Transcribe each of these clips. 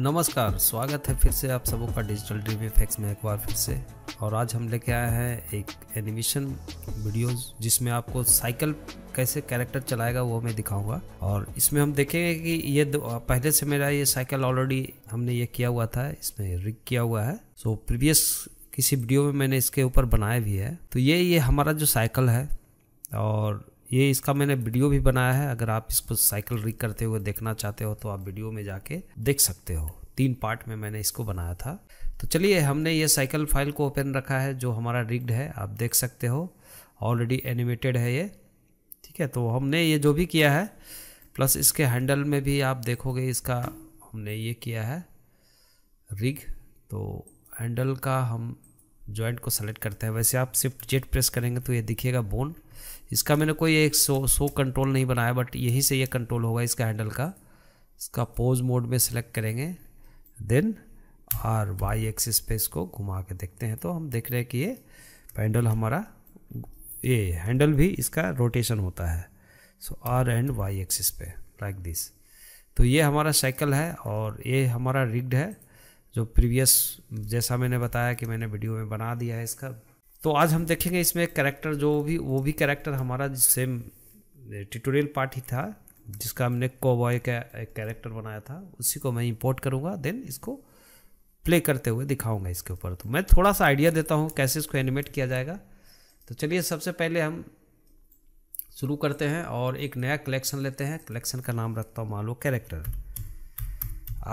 नमस्कार स्वागत है फिर से आप सबों का डिजिटल ड्रीम एफेक्स में एक बार फिर से और आज हम लेके आए हैं एक एनिमेशन वीडियोस जिसमें आपको साइकिल कैसे कैरेक्टर चलाएगा वो मैं दिखाऊंगा और इसमें हम देखेंगे कि ये पहले से मेरा ये साइकिल ऑलरेडी हमने ये किया हुआ था इसमें रिग किया हुआ है सो प्रीवियस किसी वीडियो में मैंने इसके ऊपर बनाया भी है तो ये ये हमारा जो साइकिल है और ये इसका मैंने वीडियो भी बनाया है अगर आप इसको साइकिल रिक करते हुए देखना चाहते हो तो आप वीडियो में जाके देख सकते हो तीन पार्ट में मैंने इसको बनाया था तो चलिए हमने ये साइकिल फाइल को ओपन रखा है जो हमारा रिग्ड है आप देख सकते हो ऑलरेडी एनिमेटेड है ये ठीक है तो हमने ये जो भी किया है प्लस इसके हैंडल में भी आप देखोगे इसका हमने ये किया है रिग तो हैंडल का हम जॉइंट को सेलेक्ट करते हैं वैसे आप सिर्फ जेट प्रेस करेंगे तो ये दिखेगा बोन इसका मैंने कोई एक सो सो कंट्रोल नहीं बनाया बट यहीं से ये कंट्रोल होगा इसका हैंडल का इसका पोज मोड में सेलेक्ट करेंगे देन और वाई एक्सिस पे इसको घुमा के देखते हैं तो हम देख रहे हैं कि ये पैंडल हमारा ये हैंडल भी इसका रोटेशन होता है so R and Y axis पे लाइक दिस तो ये हमारा साइकिल है और ये हमारा रिग्ड है जो प्रीवियस जैसा मैंने बताया कि मैंने वीडियो में बना दिया है इसका तो आज हम देखेंगे इसमें कैरेक्टर जो भी वो भी कैरेक्टर हमारा सेम ट्यूटोरियल पार्ट ही था जिसका हमने कोबॉय का एक कैरेक्टर बनाया था उसी को मैं इंपोर्ट करूँगा देन इसको प्ले करते हुए दिखाऊंगा इसके ऊपर तो मैं थोड़ा सा आइडिया देता हूँ कैसे इसको एनिमेट किया जाएगा तो चलिए सबसे पहले हम शुरू करते हैं और एक नया कलेक्शन लेते हैं कलेक्शन का नाम रखता हूँ मान लो कैरेक्टर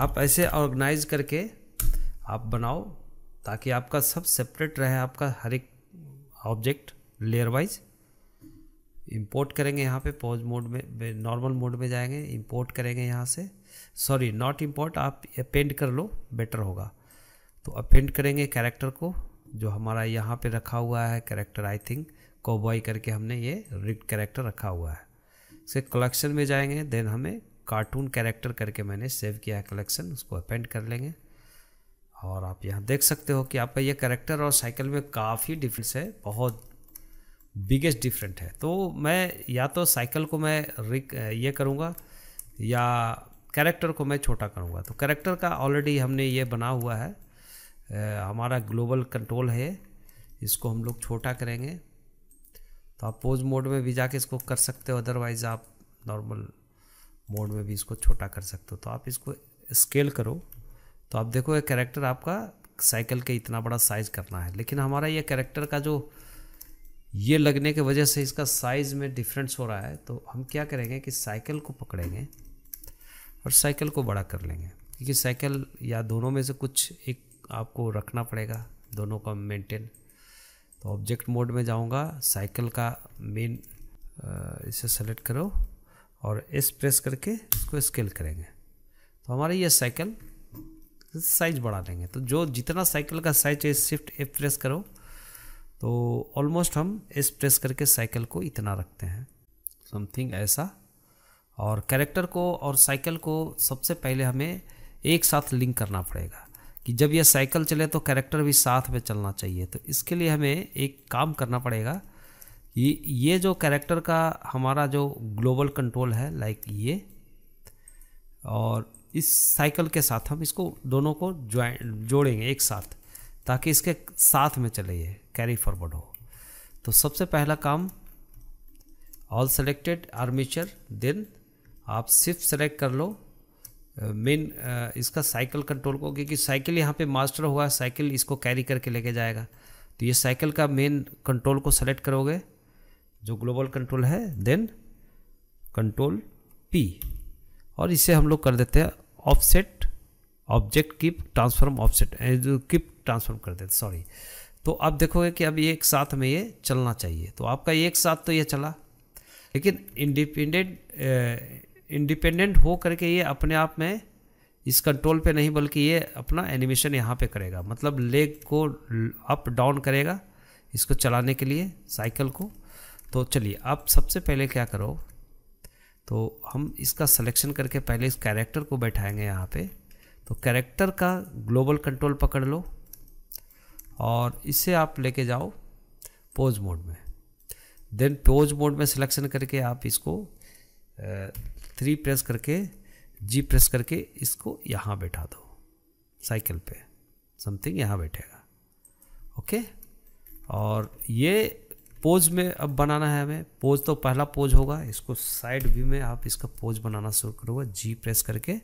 आप ऐसे ऑर्गेनाइज करके आप बनाओ ताकि आपका सब सेपरेट रहे आपका हर एक ऑब्जेक्ट लेयर वाइज इंपोर्ट करेंगे यहाँ पे पॉज मोड में नॉर्मल मोड में जाएंगे इंपोर्ट करेंगे यहाँ से सॉरी नॉट इंपोर्ट आप अपेंड कर लो बेटर होगा तो अपेंड करेंगे कैरेक्टर को जो हमारा यहाँ पे रखा हुआ है कैरेक्टर आई थिंक कोबॉय करके हमने ये रिड कैरेक्टर रखा हुआ है इसे कलेक्शन में जाएंगे देन हमें कार्टून कैरेक्टर करके मैंने सेव किया है कलेक्शन उसको अपेंड कर लेंगे और आप यहाँ देख सकते हो कि आपका ये करेक्टर और साइकिल में काफ़ी डिफरेंस है बहुत बिगेस्ट डिफरेंट है तो मैं या तो साइकिल को मैं रिक ये करूँगा या कैरेक्टर को मैं छोटा करूँगा तो कैरेक्टर का ऑलरेडी हमने ये बना हुआ है आ, हमारा ग्लोबल कंट्रोल है इसको हम लोग छोटा करेंगे तो आप पोज मोड में भी जाके इसको कर सकते हो अदरवाइज़ आप नॉर्मल मोड में भी इसको छोटा कर सकते हो तो आप इसको स्केल करो तो आप देखो ये कैरेक्टर आपका साइकिल के इतना बड़ा साइज करना है लेकिन हमारा ये कैरेक्टर का जो ये लगने के वजह से इसका साइज़ में डिफरेंस हो रहा है तो हम क्या करेंगे कि साइकिल को पकड़ेंगे और साइकिल को बड़ा कर लेंगे क्योंकि साइकिल या दोनों में से कुछ एक आपको रखना पड़ेगा दोनों का मेंटेन तो ऑब्जेक्ट मोड में जाऊंगा साइकिल का मेन इसे सेलेक्ट करो और एस प्रेस करके इसको स्केल करेंगे तो हमारी ये साइकिल साइज बढ़ा देंगे तो जो जितना साइकिल का साइज है शिफ्ट एफ प्रेस करो तो ऑलमोस्ट हम एस प्रेस करके साइकिल को इतना रखते हैं समथिंग ऐसा और कैरेक्टर को और साइकिल को सबसे पहले हमें एक साथ लिंक करना पड़ेगा कि जब यह साइकिल चले तो कैरेक्टर भी साथ में चलना चाहिए तो इसके लिए हमें एक काम करना पड़ेगा ये ये जो कैरेक्टर का हमारा जो ग्लोबल कंट्रोल है लाइक ये और इस साइकिल के साथ हम इसको दोनों को जोड़ेंगे एक साथ ताकि इसके साथ में चले ये कैरी फॉरवर्ड हो तो सबसे पहला काम ऑल सेलेक्टेड आर्मीचर देन आप सिर्फ सेलेक्ट कर लो मेन uh, uh, इसका साइकिल कंट्रोल को क्योंकि साइकिल यहाँ पे मास्टर हुआ साइकिल इसको कैरी करके लेके जाएगा तो ये साइकिल का मेन कंट्रोल को सेलेक्ट करोगे जो ग्लोबल कंट्रोल है देन कंट्रोल पी और इसे हम लोग कर देते हैं offset object keep transform offset keep transform कर देते सॉरी तो आप देखोगे कि अब एक साथ में ये चलना चाहिए तो आपका एक साथ तो ये चला लेकिन इंडिपेंडेंट इंडिपेंडेंट हो करके ये अपने आप में इस कंट्रोल पे नहीं बल्कि ये अपना एनिमेशन यहाँ पे करेगा मतलब लेग को अप डाउन करेगा इसको चलाने के लिए साइकिल को तो चलिए आप सबसे पहले क्या करो तो हम इसका सिलेक्शन करके पहले इस कैरेक्टर को बैठाएंगे यहाँ पे तो कैरेक्टर का ग्लोबल कंट्रोल पकड़ लो और इसे आप लेके जाओ पोज मोड में देन पोज मोड में सिलेक्शन करके आप इसको थ्री प्रेस करके जी प्रेस करके इसको यहाँ बैठा दो साइकिल पे समथिंग यहाँ बैठेगा ओके और ये पोज में अब बनाना है हमें पोज तो पहला पोज होगा इसको साइड व्यू में आप इसका पोज बनाना शुरू करोगे जी प्रेस करके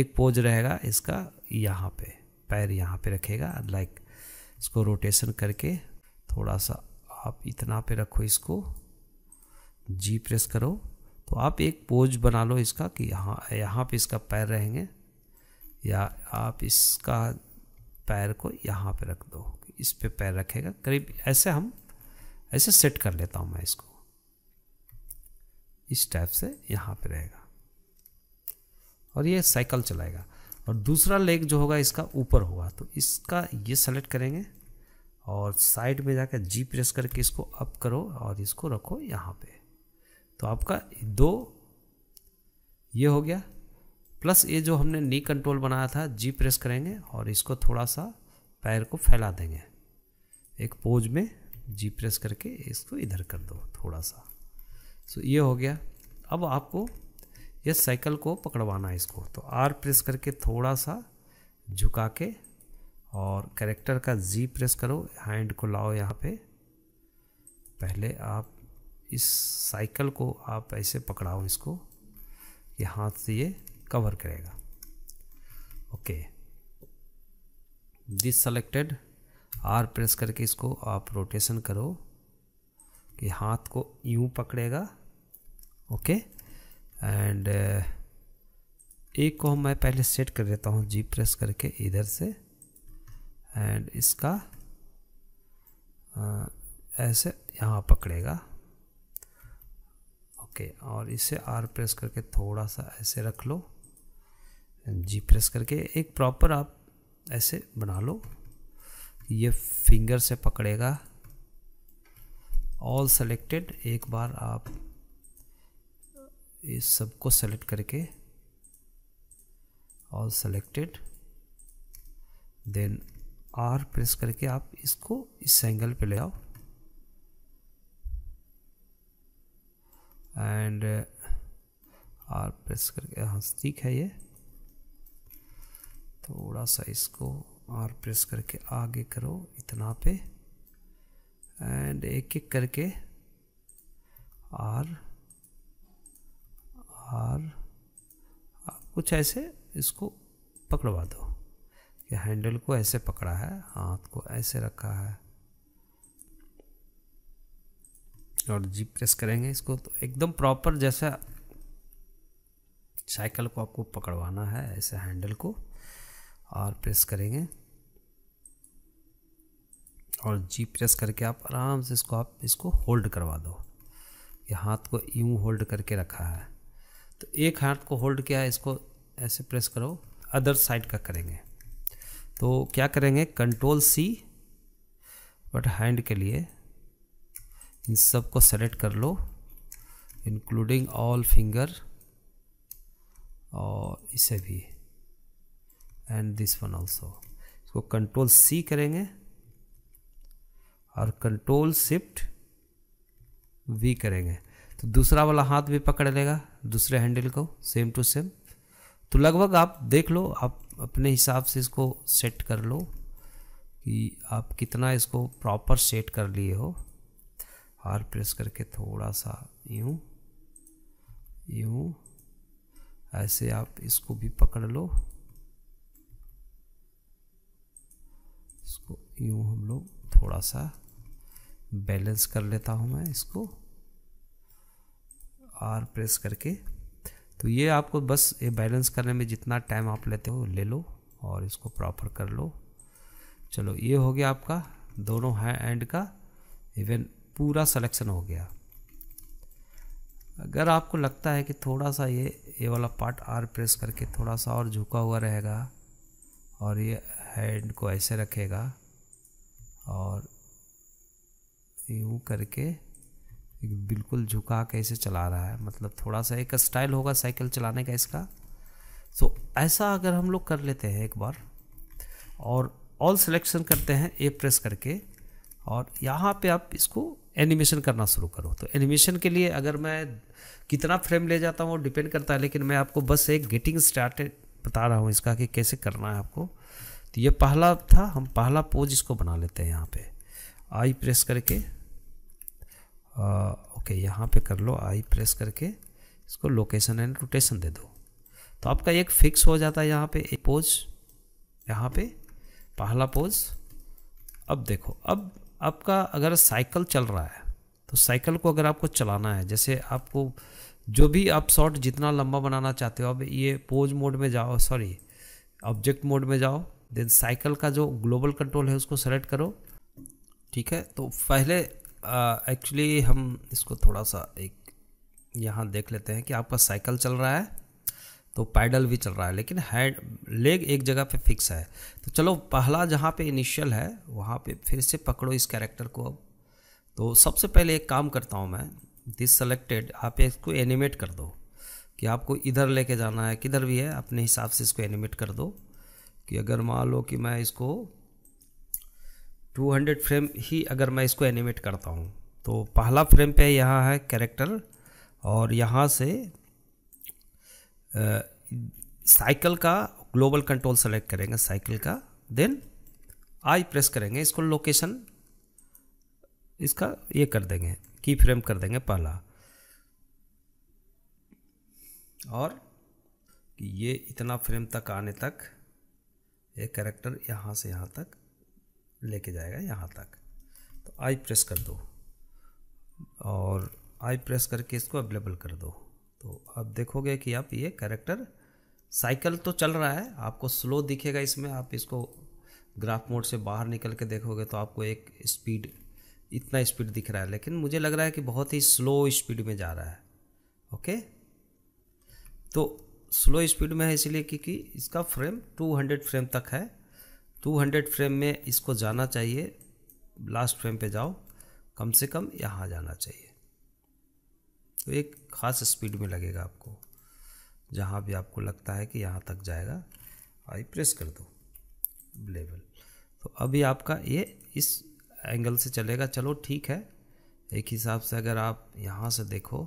एक पोज रहेगा इसका यहाँ पे पैर यहाँ पे रखेगा लाइक इसको रोटेशन करके थोड़ा सा आप इतना पे रखो इसको जी प्रेस करो तो आप एक पोज बना लो इसका कि यहाँ यहाँ पे इसका पैर रहेंगे या आप इसका पैर को यहाँ पे रख दो इस पे पैर रखेगा करीब ऐसे हम ऐसे सेट कर लेता हूँ मैं इसको इस टाइप से यहाँ पे रहेगा और ये साइकिल चलाएगा और दूसरा लेग जो होगा इसका ऊपर होगा तो इसका ये सेलेक्ट करेंगे और साइड में जाकर जी प्रेस करके इसको अप करो और इसको रखो यहाँ पे तो आपका दो ये हो गया प्लस ये जो हमने नी कंट्रोल बनाया था जी प्रेस करेंगे और इसको थोड़ा सा पैर को फैला देंगे एक पोज में जी प्रेस करके इसको इधर कर दो थोड़ा सा सो ये हो गया अब आपको इस साइकिल को पकड़वाना है इसको तो आर प्रेस करके थोड़ा सा झुका के और करेक्टर का जी प्रेस करो हैंड को लाओ यहाँ पे पहले आप इस साइकिल को आप ऐसे पकड़ाओ इसको ये हाथ से ये कवर करेगा okay this selected R press करके इसको आप रोटेशन करो कि हाथ को यूँ पकड़ेगा ओके एंड uh, एक को मैं पहले सेट कर देता हूँ जी प्रेस करके इधर से एंड इसका आ, uh, ऐसे यहाँ पकड़ेगा ओके और इसे आर प्रेस करके थोड़ा सा ऐसे रख लो जी प्रेस करके एक प्रॉपर आप ऐसे बना लो ये फिंगर से पकड़ेगा ऑल सेलेक्टेड एक बार आप इस सबको सेलेक्ट करके all selected then R press करके आप इसको इस एंगल पे ले आओ एंड आर प्रेस करके हाँ ठीक है ये थोड़ा सा इसको और प्रेस करके आगे करो इतना पे एंड एक एक करके आर आर कुछ ऐसे इसको पकड़वा दो कि हैंडल को ऐसे पकड़ा है हाथ को ऐसे रखा है और जी प्रेस करेंगे इसको तो एकदम प्रॉपर जैसा साइकिल को आपको पकड़वाना है ऐसे हैंडल को और प्रेस करेंगे और जी प्रेस करके आप आराम से इसको आप इसको होल्ड करवा दो ये हाथ को यूँ होल्ड करके रखा है तो एक हाथ को होल्ड किया है इसको ऐसे प्रेस करो अदर साइड का करेंगे तो क्या करेंगे कंट्रोल सी बट हैंड के लिए इन सब को सेलेक्ट कर लो इंक्लूडिंग ऑल फिंगर और इसे भी एंड दिस वन ऑल्सो इसको कंट्रोल सी करेंगे और कंट्रोल शिफ्ट वी करेंगे तो दूसरा वाला हाथ भी पकड़ लेगा दूसरे हैंडल को सेम टू सेम तो लगभग आप देख लो आप अपने हिसाब से इसको सेट कर लो कि आप कितना इसको प्रॉपर सेट कर लिए हो और प्रेस करके थोड़ा सा यूँ यूँ ऐसे आप इसको भी पकड़ लो इसको यूँ हम लोग थोड़ा सा बैलेंस कर लेता हूँ मैं इसको आर प्रेस करके तो ये आपको बस ये बैलेंस करने में जितना टाइम आप लेते हो ले लो और इसको प्रॉपर कर लो चलो ये हो गया आपका दोनों है एंड का इवन पूरा सिलेक्शन हो गया अगर आपको लगता है कि थोड़ा सा ये ये वाला पार्ट आर प्रेस करके थोड़ा सा और झुका हुआ रहेगा और ये हैंड को ऐसे रखेगा और यूँ करके एक बिल्कुल झुका के इसे चला रहा है मतलब थोड़ा सा एक स्टाइल होगा साइकिल चलाने का इसका सो so, ऐसा अगर हम लोग कर लेते हैं एक बार और ऑल सिलेक्शन करते हैं ए प्रेस करके और यहाँ पे आप इसको एनिमेशन करना शुरू करो तो एनिमेशन के लिए अगर मैं कितना फ्रेम ले जाता हूँ वो डिपेंड करता है लेकिन मैं आपको बस एक गेटिंग स्टार्टेड बता रहा हूँ इसका कि कैसे करना है आपको तो ये पहला था हम पहला पोज इसको बना लेते हैं यहाँ पे आई प्रेस करके आ, ओके यहाँ पे कर लो आई प्रेस करके इसको लोकेशन एंड रोटेशन दे दो तो आपका एक फिक्स हो जाता है यहाँ पे एक पोज यहाँ पे पहला पोज अब देखो अब आपका अगर साइकिल चल रहा है तो साइकिल को अगर आपको चलाना है जैसे आपको जो भी आप शॉर्ट जितना लंबा बनाना चाहते हो अब ये पोज मोड में जाओ सॉरी ऑब्जेक्ट मोड में जाओ देन साइकिल का जो ग्लोबल कंट्रोल है उसको सेलेक्ट करो ठीक है तो पहले एक्चुअली हम इसको थोड़ा सा एक यहाँ देख लेते हैं कि आपका साइकिल चल रहा है तो पैडल भी चल रहा है लेकिन हैड लेग एक जगह पे फिक्स है तो चलो पहला जहाँ पे इनिशियल है वहाँ पे फिर से पकड़ो इस कैरेक्टर को अब तो सबसे पहले एक काम करता हूँ मैं दिस सेलेक्टेड आप इसको एनिमेट कर दो कि आपको इधर लेके जाना है किधर भी है अपने हिसाब से इसको एनिमेट कर दो कि अगर मान लो कि मैं इसको 200 फ्रेम ही अगर मैं इसको एनिमेट करता हूँ तो पहला फ्रेम पे यहाँ है कैरेक्टर और यहाँ से साइकिल का ग्लोबल कंट्रोल सेलेक्ट करेंगे साइकिल का देन आई प्रेस करेंगे इसको लोकेशन इसका ये कर देंगे की फ्रेम कर देंगे पहला और ये इतना फ्रेम तक आने तक ये कैरेक्टर यहाँ से यहाँ तक लेके जाएगा यहाँ तक तो आई प्रेस कर दो और आई प्रेस करके इसको अवेलेबल कर दो तो अब देखोगे कि आप ये करेक्टर साइकिल तो चल रहा है आपको स्लो दिखेगा इसमें आप इसको ग्राफ मोड से बाहर निकल के देखोगे तो आपको एक स्पीड इतना स्पीड दिख रहा है लेकिन मुझे लग रहा है कि बहुत ही स्लो स्पीड में जा रहा है ओके तो स्लो स्पीड में है इसलिए क्योंकि इसका फ्रेम 200 फ्रेम तक है 200 फ्रेम में इसको जाना चाहिए लास्ट फ्रेम पे जाओ कम से कम यहाँ जाना चाहिए तो एक ख़ास स्पीड में लगेगा आपको जहाँ भी आपको लगता है कि यहाँ तक जाएगा आई प्रेस कर दो लेवल तो अभी आपका ये इस एंगल से चलेगा चलो ठीक है एक हिसाब से अगर आप यहाँ से देखो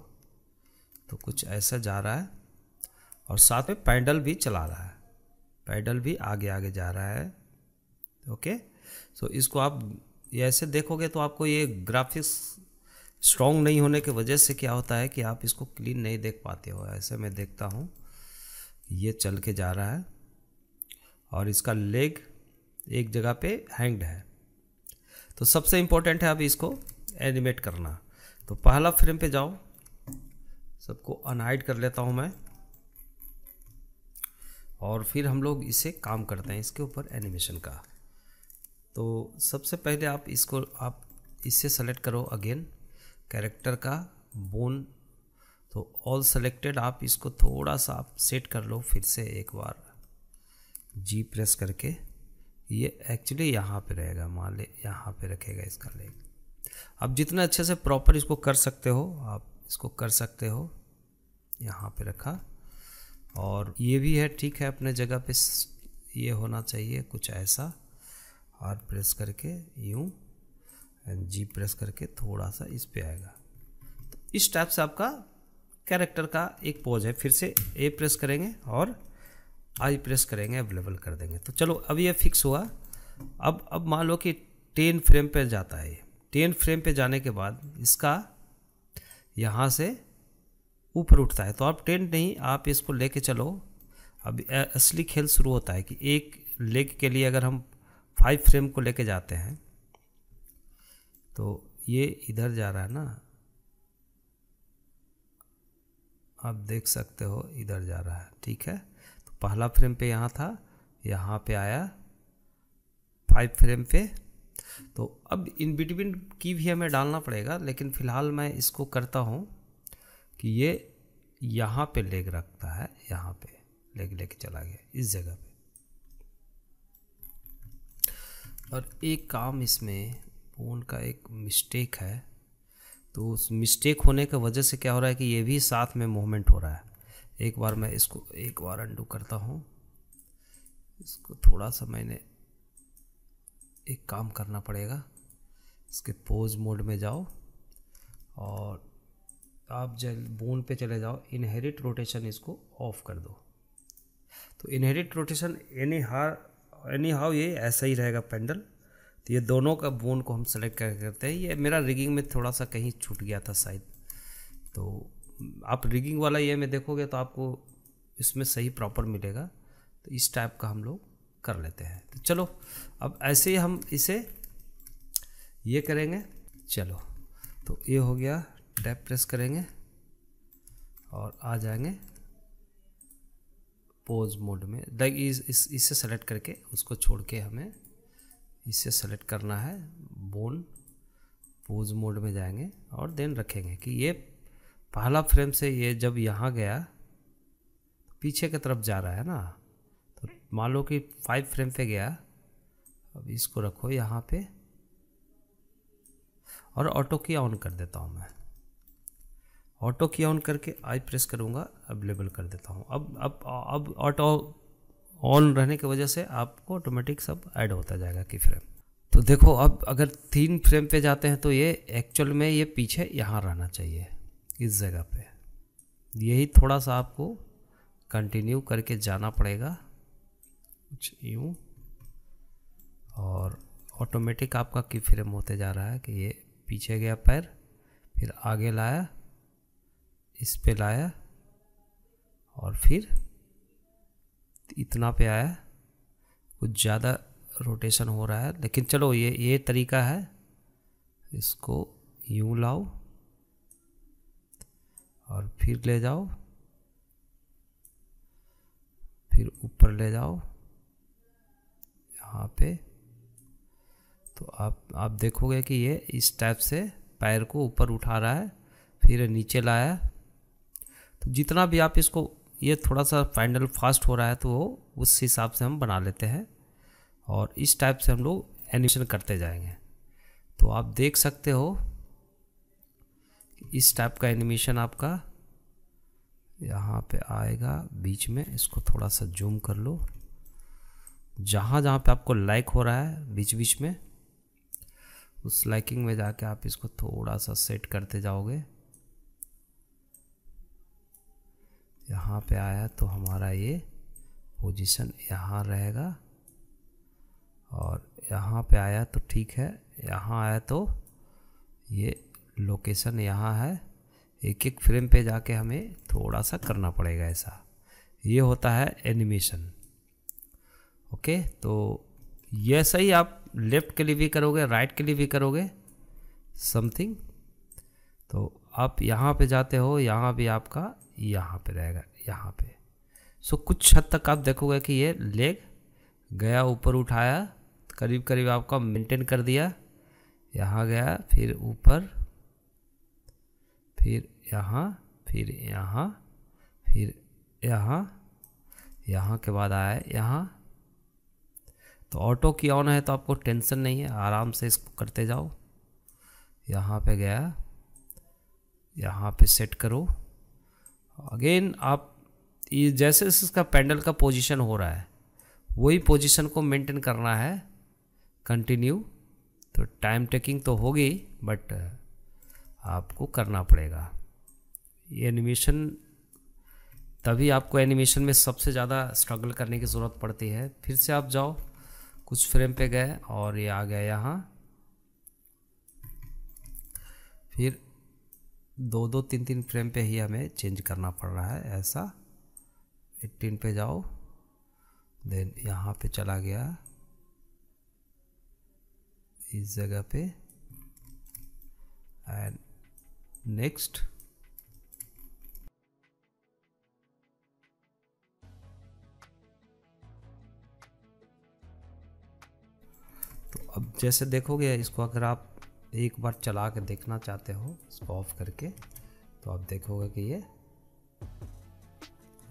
तो कुछ ऐसा जा रहा है और साथ में पैडल भी चला रहा है पैडल भी आगे आगे जा रहा है ओके सो इसको आप ऐसे देखोगे तो आपको ये ग्राफिक्स स्ट्रॉन्ग नहीं होने की वजह से क्या होता है कि आप इसको क्लीन नहीं देख पाते हो ऐसे मैं देखता हूँ ये चल के जा रहा है और इसका लेग एक जगह पे हैंग्ड है तो सबसे इम्पोर्टेंट है अब इसको एनिमेट करना तो पहला फ्रेम पे जाओ सबको अनहाइड कर लेता हूँ मैं और फिर हम लोग इसे काम करते हैं इसके ऊपर एनिमेशन का तो सबसे पहले आप इसको आप इससे सेलेक्ट करो अगेन कैरेक्टर का बोन तो ऑल सेलेक्टेड आप इसको थोड़ा सा आप सेट कर लो फिर से एक बार जी प्रेस करके ये एक्चुअली यहाँ पे रहेगा मान ले यहाँ पे रखेगा इसका लेग आप जितना अच्छे से प्रॉपर इसको कर सकते हो आप इसको कर सकते हो यहाँ पे रखा और ये भी है ठीक है अपने जगह पे ये होना चाहिए कुछ ऐसा आर प्रेस करके यूँ एंड जी प्रेस करके थोड़ा सा इस पे आएगा तो इस टाइप से आपका कैरेक्टर का एक पोज है फिर से ए प्रेस करेंगे और आई प्रेस करेंगे अवेलेबल कर देंगे तो चलो अब ये फिक्स हुआ अब अब मान लो कि टेन फ्रेम पे जाता है ये टेन फ्रेम पे जाने के बाद इसका यहाँ से ऊपर उठता है तो आप टेन नहीं आप इसको लेके चलो अब असली खेल शुरू होता है कि एक लेग के लिए अगर हम फाइव फ्रेम को लेके जाते हैं तो ये इधर जा रहा है ना आप देख सकते हो इधर जा रहा है ठीक है तो पहला फ्रेम पे यहाँ था यहाँ पे आया फाइव फ्रेम पे तो अब इन बिटवीन की भी हमें डालना पड़ेगा लेकिन फ़िलहाल मैं इसको करता हूँ कि ये यहाँ पे लेग रखता है यहाँ पे लेग लेके चला गया इस जगह पे और एक काम इसमें पोल का एक मिस्टेक है तो उस मिस्टेक होने की वजह से क्या हो रहा है कि ये भी साथ में मूवमेंट हो रहा है एक बार मैं इसको एक बार अंडू करता हूँ इसको थोड़ा सा मैंने एक काम करना पड़ेगा इसके पोज मोड में जाओ और आप जल बोन पे चले जाओ इनहेरिट रोटेशन इसको ऑफ कर दो तो इनहेरिट रोटेशन एनी हार एनी हाउ ये ऐसा ही रहेगा पैंडल तो ये दोनों का बोन को हम सेलेक्ट कर करते हैं ये मेरा रिगिंग में थोड़ा सा कहीं छूट गया था शायद तो आप रिगिंग वाला ये में देखोगे तो आपको इसमें सही प्रॉपर मिलेगा तो इस टाइप का हम लोग कर लेते हैं तो चलो अब ऐसे ही हम इसे ये करेंगे चलो तो ये हो गया टैप प्रेस करेंगे और आ जाएंगे पोज मोड में लाइक इस, इस इससे सेलेक्ट करके उसको छोड़ के हमें इससे सेलेक्ट करना है बोन पोज मोड में जाएंगे और देन रखेंगे कि ये पहला फ्रेम से ये जब यहाँ गया पीछे की तरफ जा रहा है ना तो मान लो कि फाइव फ्रेम पे गया अब इसको रखो यहाँ पे और ऑटो की ऑन कर देता हूँ मैं ऑटो की ऑन करके आई प्रेस करूँगा अवेलेबल कर देता हूँ अब अब अब ऑटो ऑन रहने की वजह से आपको ऑटोमेटिक सब ऐड होता जाएगा की फ्रेम तो देखो अब अगर तीन फ्रेम पे जाते हैं तो ये एक्चुअल में ये पीछे यहाँ रहना चाहिए इस जगह पे यही थोड़ा सा आपको कंटिन्यू करके जाना पड़ेगा कुछ यूँ और ऑटोमेटिक आपका की फ्रेम होते जा रहा है कि ये पीछे गया पैर फिर आगे लाया इस पे लाया और फिर इतना पे आया कुछ ज़्यादा रोटेशन हो रहा है लेकिन चलो ये ये तरीका है इसको यूँ लाओ और फिर ले जाओ फिर ऊपर ले जाओ यहाँ पे तो आप आप देखोगे कि ये इस टाइप से पैर को ऊपर उठा रहा है फिर नीचे लाया तो जितना भी आप इसको ये थोड़ा सा फाइनल फास्ट हो रहा है तो वो उस हिसाब से हम बना लेते हैं और इस टाइप से हम लोग एनिमेशन करते जाएंगे तो आप देख सकते हो इस टाइप का एनिमेशन आपका यहाँ पे आएगा बीच में इसको थोड़ा सा जूम कर लो जहाँ जहाँ पे आपको लाइक हो रहा है बीच बीच में उस लाइकिंग में जाके आप इसको थोड़ा सा सेट करते जाओगे यहाँ पे आया तो हमारा ये पोजीशन यहाँ रहेगा और यहाँ पे आया तो ठीक है यहाँ आया तो ये लोकेशन यहाँ है एक एक फ्रेम पे जाके हमें थोड़ा सा करना पड़ेगा ऐसा ये होता है एनिमेशन ओके तो ये सही आप लेफ़्ट के लिए भी करोगे राइट के लिए भी करोगे समथिंग तो आप यहाँ पे जाते हो यहाँ भी आपका यहाँ पे रहेगा यहाँ पे सो so, कुछ हद तक आप देखोगे कि ये लेग गया ऊपर उठाया करीब करीब आपका मेंटेन कर दिया यहाँ गया फिर ऊपर फिर यहाँ फिर यहाँ फिर यहाँ यहाँ के बाद आया यहाँ तो ऑटो की ऑन है तो आपको टेंशन नहीं है आराम से इसको करते जाओ यहाँ पे गया यहाँ पे सेट करो अगेन आप ये जैसे इसका पैंडल का पोजीशन हो रहा है वही पोजीशन को मेंटेन करना है कंटिन्यू तो टाइम टेकिंग तो होगी बट uh, आपको करना पड़ेगा ये एनिमेशन तभी आपको एनिमेशन में सबसे ज़्यादा स्ट्रगल करने की ज़रूरत पड़ती है फिर से आप जाओ कुछ फ्रेम पे गए और ये आ गया यहाँ फिर दो दो तीन तीन फ्रेम पे ही हमें चेंज करना पड़ रहा है ऐसा 18 पे जाओ देन यहाँ पे चला गया इस जगह पे एंड नेक्स्ट तो अब जैसे देखोगे इसको अगर आप एक बार चला के देखना चाहते हो इसको ऑफ करके तो आप देखोगे कि ये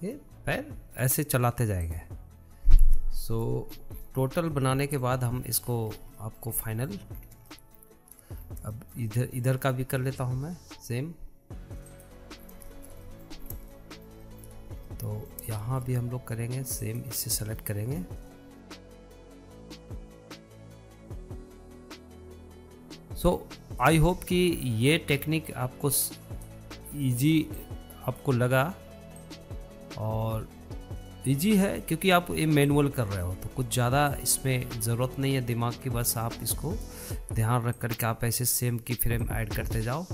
ये पैर ऐसे चलाते जाएंगे सो टोटल बनाने के बाद हम इसको आपको फाइनल अब इधर इधर का भी कर लेता हूँ मैं सेम तो यहाँ भी हम लोग करेंगे सेम इसे सेलेक्ट करेंगे सो आई होप कि ये टेक्निक आपको इजी आपको लगा और इजी है क्योंकि आप ये मैनुअल कर रहे हो तो कुछ ज़्यादा इसमें ज़रूरत नहीं है दिमाग की बस आप इसको ध्यान रख करके आप ऐसे सेम की फ्रेम ऐड करते जाओ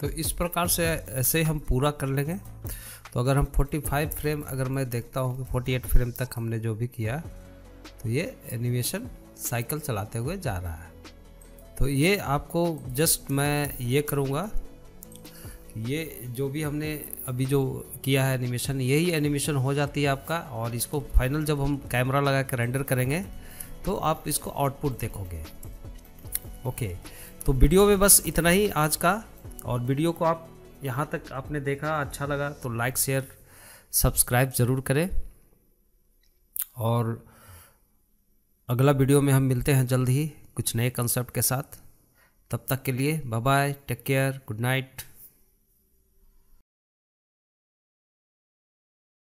तो इस प्रकार से ऐसे ही हम पूरा कर लेंगे तो अगर हम 45 फ्रेम अगर मैं देखता हूँ कि 48 फ्रेम तक हमने जो भी किया तो ये एनिमेशन साइकिल चलाते हुए जा रहा है तो ये आपको जस्ट मैं ये करूँगा ये जो भी हमने अभी जो किया है एनिमेशन यही एनिमेशन हो जाती है आपका और इसको फाइनल जब हम कैमरा लगा के रेंडर करेंगे तो आप इसको आउटपुट देखोगे ओके तो वीडियो में बस इतना ही आज का और वीडियो को आप यहाँ तक आपने देखा अच्छा लगा तो लाइक शेयर सब्सक्राइब ज़रूर करें और अगला वीडियो में हम मिलते हैं जल्द ही कुछ नए कंसेप्ट के साथ तब तक के लिए bye bye take care good night